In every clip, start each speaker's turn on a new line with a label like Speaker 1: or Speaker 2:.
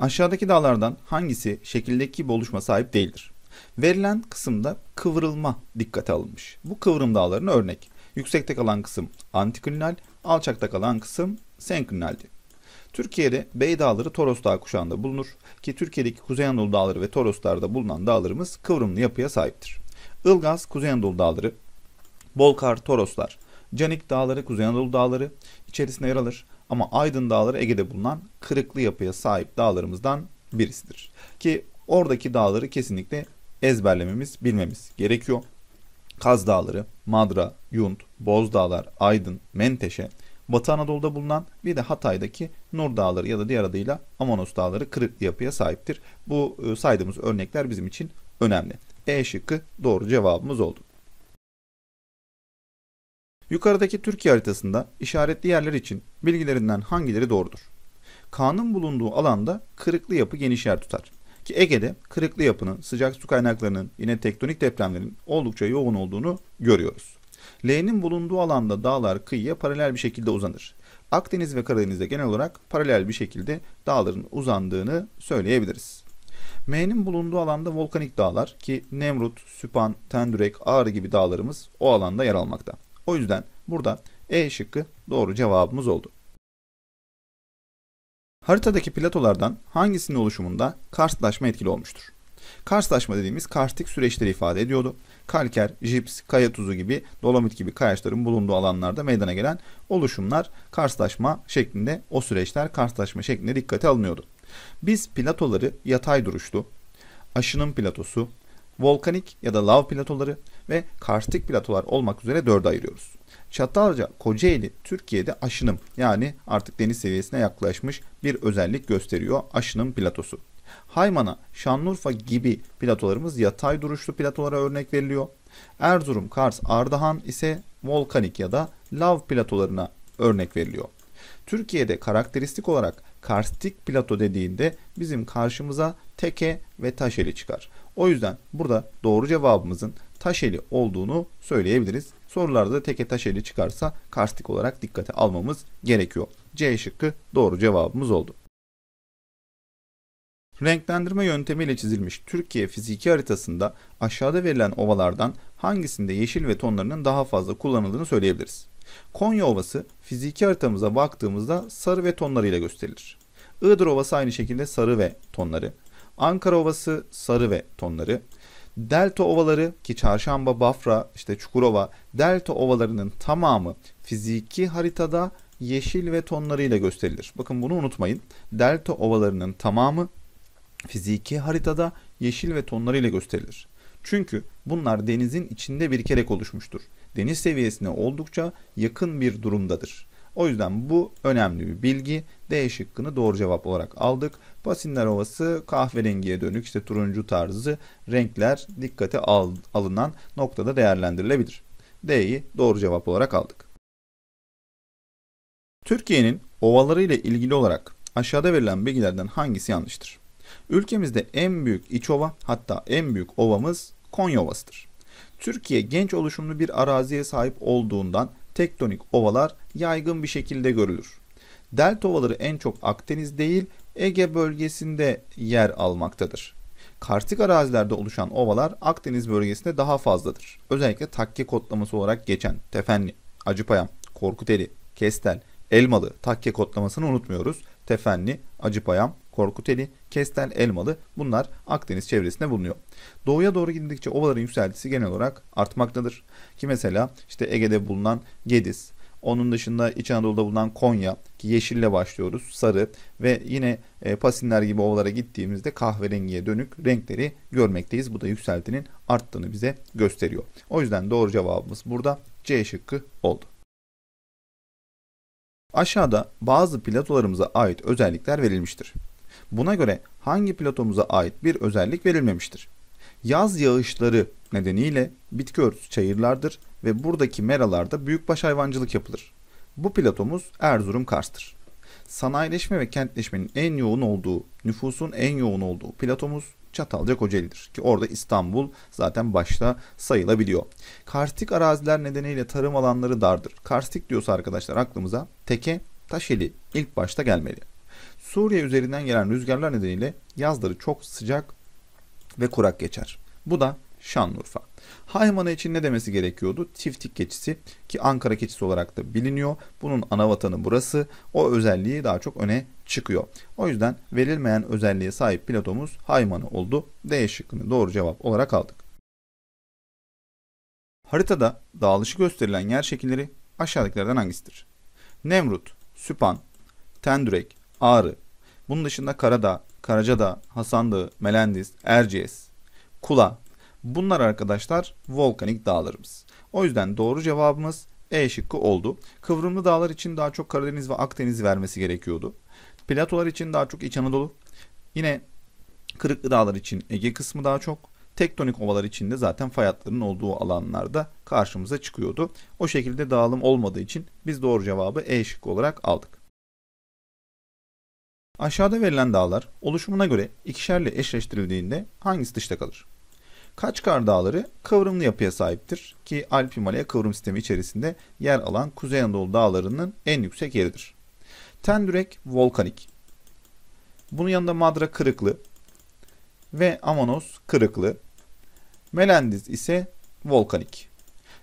Speaker 1: Aşağıdaki dağlardan hangisi şekildeki gibi sahip değildir? Verilen kısımda kıvrılma dikkate alınmış. Bu kıvrım dağlarına örnek. Yüksekte kalan kısım antiklinal, alçakta kalan kısım senklinaldi. Türkiye'de Bey Dağları Toros Dağı kuşağında bulunur ki Türkiye'deki Kuzey Anadolu Dağları ve Toroslar'da bulunan dağlarımız kıvrımlı yapıya sahiptir. Ilgaz Kuzey Anadolu Dağları, Bolkar Toroslar, Canik Dağları Kuzey Anadolu Dağları içerisine yer alır. Ama Aydın Dağları Ege'de bulunan kırıklı yapıya sahip dağlarımızdan birisidir. Ki oradaki dağları kesinlikle ezberlememiz, bilmemiz gerekiyor. Kaz Dağları, Madra, Yunt, Boz Dağlar, Aydın, Menteşe, Batı Anadolu'da bulunan bir de Hatay'daki Nur Dağları ya da diğer adıyla Amanos Dağları kırıklı yapıya sahiptir. Bu e, saydığımız örnekler bizim için önemli. E şıkkı doğru cevabımız oldu. Yukarıdaki Türkiye haritasında işaretli yerler için bilgilerinden hangileri doğrudur? Kaan'ın bulunduğu alanda kırıklı yapı geniş yer tutar. Ki Ege'de kırıklı yapının, sıcak su kaynaklarının, yine tektonik depremlerin oldukça yoğun olduğunu görüyoruz. L'nin bulunduğu alanda dağlar kıyıya paralel bir şekilde uzanır. Akdeniz ve Karadeniz'de genel olarak paralel bir şekilde dağların uzandığını söyleyebiliriz. M'nin bulunduğu alanda volkanik dağlar ki Nemrut, Süpan, Tendürek, Ağrı gibi dağlarımız o alanda yer almakta. O yüzden burada E şıkkı doğru cevabımız oldu. Haritadaki platolardan hangisinin oluşumunda karstlaşma etkili olmuştur? Karstlaşma dediğimiz karstik süreçleri ifade ediyordu. Kalker, jips, kaya tuzu gibi, dolomit gibi kayaçların bulunduğu alanlarda meydana gelen oluşumlar karstlaşma şeklinde, o süreçler karstlaşma şeklinde dikkate alınıyordu. Biz platoları yatay duruşlu, aşının platosu, volkanik ya da lav platoları ve karstik platolar olmak üzere dörde ayırıyoruz. Çatalca Kocaeli Türkiye'de aşınım yani artık deniz seviyesine yaklaşmış bir özellik gösteriyor aşınım platosu. Haymana, Şanlıurfa gibi platolarımız yatay duruşlu platolara örnek veriliyor. Erzurum, Kars, Ardahan ise volkanik ya da lav platolarına örnek veriliyor. Türkiye'de karakteristik olarak karstik plato dediğinde bizim karşımıza teke ve taşeli çıkar. O yüzden burada doğru cevabımızın taşeli olduğunu söyleyebiliriz. Sorularda teke taşeli çıkarsa karstik olarak dikkate almamız gerekiyor. C şıkkı doğru cevabımız oldu. Renklendirme yöntemiyle çizilmiş Türkiye fiziki haritasında aşağıda verilen ovalardan hangisinde yeşil ve tonlarının daha fazla kullanıldığını söyleyebiliriz. Konya Ovası fiziki haritamıza baktığımızda sarı ve tonlarıyla gösterilir. Iğdır Ovası aynı şekilde sarı ve tonları. Ankara Ovası sarı ve tonları. Delta ovaları ki Çarşamba, Bafra, işte Çukurova, Delta ovalarının tamamı fiziki haritada yeşil ve tonlarıyla gösterilir. Bakın bunu unutmayın. Delta ovalarının tamamı fiziki haritada yeşil ve tonlarıyla gösterilir. Çünkü bunlar denizin içinde birikerek oluşmuştur deniz seviyesine oldukça yakın bir durumdadır. O yüzden bu önemli bir bilgi. D şıkkını doğru cevap olarak aldık. Pasinler Ovası kahverengiye dönük işte turuncu tarzı renkler dikkate al alınan noktada değerlendirilebilir. D'yi doğru cevap olarak aldık. Türkiye'nin ovaları ile ilgili olarak aşağıda verilen bilgilerden hangisi yanlıştır? Ülkemizde en büyük iç ova hatta en büyük ovamız Konya Ovası'dır. Türkiye genç oluşumlu bir araziye sahip olduğundan tektonik ovalar yaygın bir şekilde görülür. Delta ovaları en çok Akdeniz değil Ege bölgesinde yer almaktadır. Kartik arazilerde oluşan ovalar Akdeniz bölgesinde daha fazladır. Özellikle takke kodlaması olarak geçen Tefenli, Acıpayam, Korkuteli, Kestel, Elmalı takke kodlamasını unutmuyoruz. Tefenli, Acıpayam, Korkuteli, Kestel, Elmalı bunlar Akdeniz çevresinde bulunuyor. Doğuya doğru gidildikçe ovaların yükseltisi genel olarak artmaktadır. Ki mesela işte Ege'de bulunan Gediz, onun dışında İç Anadolu'da bulunan Konya ki yeşille başlıyoruz. Sarı ve yine e, Pasinler gibi ovalara gittiğimizde kahverengiye dönük renkleri görmekteyiz. Bu da yükseltinin arttığını bize gösteriyor. O yüzden doğru cevabımız burada C şıkkı oldu. Aşağıda bazı platolarımıza ait özellikler verilmiştir. Buna göre hangi platumuza ait bir özellik verilmemiştir. Yaz yağışları nedeniyle bitki örtüsü çayırlardır ve buradaki meralarda büyükbaş hayvancılık yapılır. Bu platomuz Erzurum Kars'tır. Sanayileşme ve kentleşmenin en yoğun olduğu, nüfusun en yoğun olduğu platomuz Çatalca Kocaeli'dir ki orada İstanbul zaten başta sayılabiliyor. Karstik araziler nedeniyle tarım alanları dardır. Karstik diyorsa arkadaşlar aklımıza teke, taşeli ilk başta gelmeli. Suriye üzerinden gelen rüzgarlar nedeniyle yazları çok sıcak ve kurak geçer. Bu da Şanlıurfa. Haymana için ne demesi gerekiyordu? Tiftik keçisi ki Ankara keçisi olarak da biliniyor. Bunun ana vatanı burası. O özelliği daha çok öne çıkıyor. O yüzden verilmeyen özelliğe sahip pilotomuz Haymana oldu. D şıkkını doğru cevap olarak aldık. Haritada dağılışı gösterilen yer şekilleri aşağıdakilerden hangisidir? Nemrut, Süpan, Tendürek, Ağrı. Bunun dışında Karadağ, Karacadağ, Hasan Dağı, Melendiz, Erciyes, Kula. Bunlar arkadaşlar volkanik dağlarımız. O yüzden doğru cevabımız E şıkkı oldu. Kıvrımlı dağlar için daha çok Karadeniz ve Akdeniz vermesi gerekiyordu. Platolar için daha çok İç Anadolu. Yine Kırıklı dağlar için Ege kısmı daha çok. Tektonik ovalar için de zaten fayatların hatlarının olduğu alanlarda karşımıza çıkıyordu. O şekilde dağılım olmadığı için biz doğru cevabı E şıkkı olarak aldık. Aşağıda verilen dağlar oluşumuna göre ikişerle eşleştirildiğinde hangisi dışta kalır? Kaçkar Dağları kıvrımlı yapıya sahiptir ki Alp Himalaya kıvrım sistemi içerisinde yer alan Kuzey Anadolu dağlarının en yüksek yeridir. Tendürek volkanik. Bunun yanında Madra kırıklı ve Amanos kırıklı. Melendiz ise volkanik.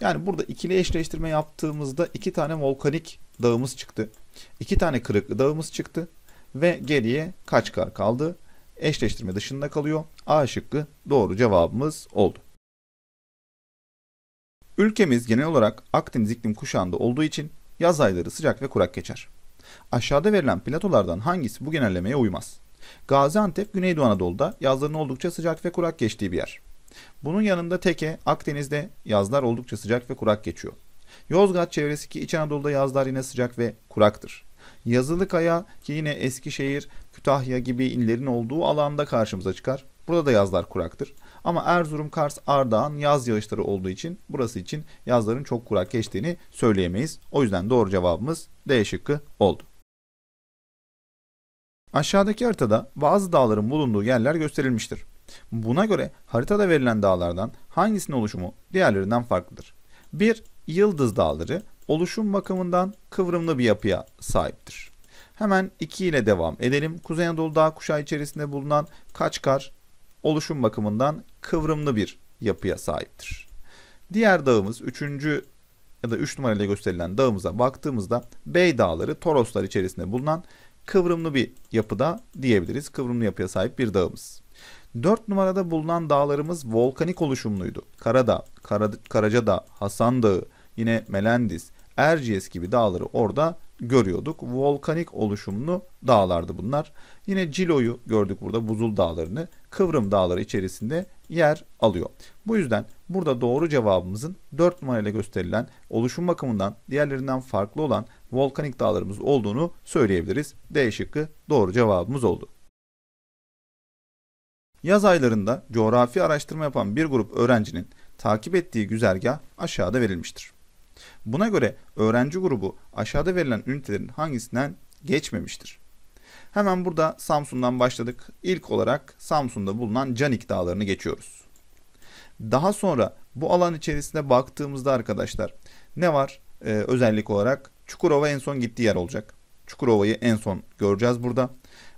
Speaker 1: Yani burada ikili eşleştirme yaptığımızda iki tane volkanik dağımız çıktı. iki tane kırıklı dağımız çıktı ve geriye kaç kar kaldı? Eşleştirme dışında kalıyor. A şıkkı doğru cevabımız oldu. Ülkemiz genel olarak Akdeniz iklim kuşağında olduğu için yaz ayları sıcak ve kurak geçer. Aşağıda verilen platolardan hangisi bu genellemeye uymaz? Gaziantep, Güneydoğu Anadolu'da yazların oldukça sıcak ve kurak geçtiği bir yer. Bunun yanında Teke, Akdeniz'de yazlar oldukça sıcak ve kurak geçiyor. Yozgat çevresi ki İç Anadolu'da yazlar yine sıcak ve kuraktır. Yazılıkaya ki yine Eskişehir, Kütahya gibi illerin olduğu alanda karşımıza çıkar. Burada da yazlar kuraktır. Ama Erzurum, Kars, Ardahan yaz yağışları olduğu için burası için yazların çok kurak geçtiğini söyleyemeyiz. O yüzden doğru cevabımız D şıkkı oldu. Aşağıdaki haritada bazı dağların bulunduğu yerler gösterilmiştir. Buna göre haritada verilen dağlardan hangisinin oluşumu diğerlerinden farklıdır? 1. Yıldız Dağları oluşum bakımından kıvrımlı bir yapıya sahiptir. Hemen 2 ile devam edelim. Kuzey Anadolu Dağ kuşağı içerisinde bulunan Kaçkar oluşum bakımından kıvrımlı bir yapıya sahiptir. Diğer dağımız 3. ya da 3 numarayla gösterilen dağımıza baktığımızda Bey Dağları Toroslar içerisinde bulunan kıvrımlı bir yapıda diyebiliriz. Kıvrımlı yapıya sahip bir dağımız. 4 numarada bulunan dağlarımız volkanik oluşumluydu. Karadağ, Kara, Karacadağ, Hasan Dağı, yine Melendiz. Erciyes gibi dağları orada görüyorduk. Volkanik oluşumlu dağlardı bunlar. Yine Cilo'yu gördük burada buzul dağlarını. Kıvrım dağları içerisinde yer alıyor. Bu yüzden burada doğru cevabımızın 4 numarayla gösterilen oluşum bakımından diğerlerinden farklı olan volkanik dağlarımız olduğunu söyleyebiliriz. D şıkkı doğru cevabımız oldu. Yaz aylarında coğrafi araştırma yapan bir grup öğrencinin takip ettiği güzergah aşağıda verilmiştir. Buna göre öğrenci grubu aşağıda verilen ünitelerin hangisinden geçmemiştir? Hemen burada Samsun'dan başladık. İlk olarak Samsun'da bulunan Canik Dağları'nı geçiyoruz. Daha sonra bu alan içerisinde baktığımızda arkadaşlar ne var? Ee, özellik olarak Çukurova en son gittiği yer olacak. Çukurova'yı en son göreceğiz burada.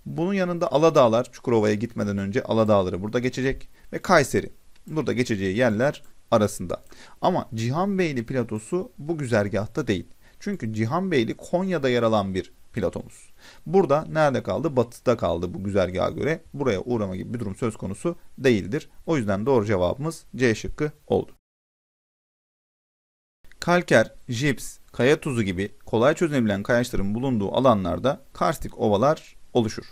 Speaker 1: Bunun yanında Aladağlar Çukurova'ya gitmeden önce Aladağları burada geçecek ve Kayseri. Burada geçeceği yerler arasında. Ama Beyli platosu bu güzergahta değil. Çünkü Cihan Beyli Konya'da yer alan bir platomuz. Burada nerede kaldı? Batıda kaldı bu güzergaha göre. Buraya uğrama gibi bir durum söz konusu değildir. O yüzden doğru cevabımız C şıkkı oldu. Kalker, jips, kaya tuzu gibi kolay çözünebilen kayaçların bulunduğu alanlarda karstik ovalar oluşur.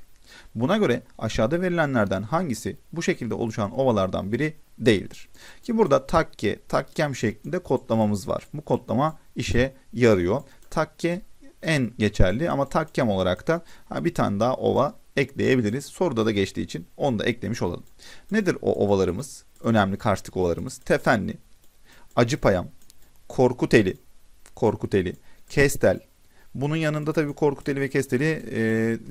Speaker 1: Buna göre aşağıda verilenlerden hangisi bu şekilde oluşan ovalardan biri değildir. Ki burada takke, takkem şeklinde kodlamamız var. Bu kodlama işe yarıyor. Takke en geçerli ama takkem olarak da bir tane daha ova ekleyebiliriz. Soruda da geçtiği için onu da eklemiş olalım. Nedir o ovalarımız? Önemli karstik ovalarımız. Tefenli, Acıpayam, Korkuteli, Korkuteli, Kestel, bunun yanında tabii Korkuteli ve Kesteli e,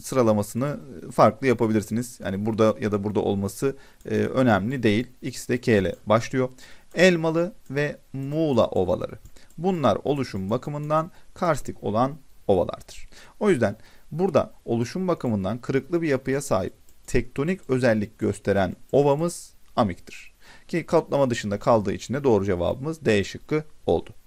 Speaker 1: sıralamasını farklı yapabilirsiniz. Yani burada ya da burada olması e, önemli değil. İkisi de K ile başlıyor. Elmalı ve Muğla ovaları. Bunlar oluşum bakımından karstik olan ovalardır. O yüzden burada oluşum bakımından kırıklı bir yapıya sahip tektonik özellik gösteren ovamız Amik'tir. Ki katlama dışında kaldığı için de doğru cevabımız D şıkkı oldu.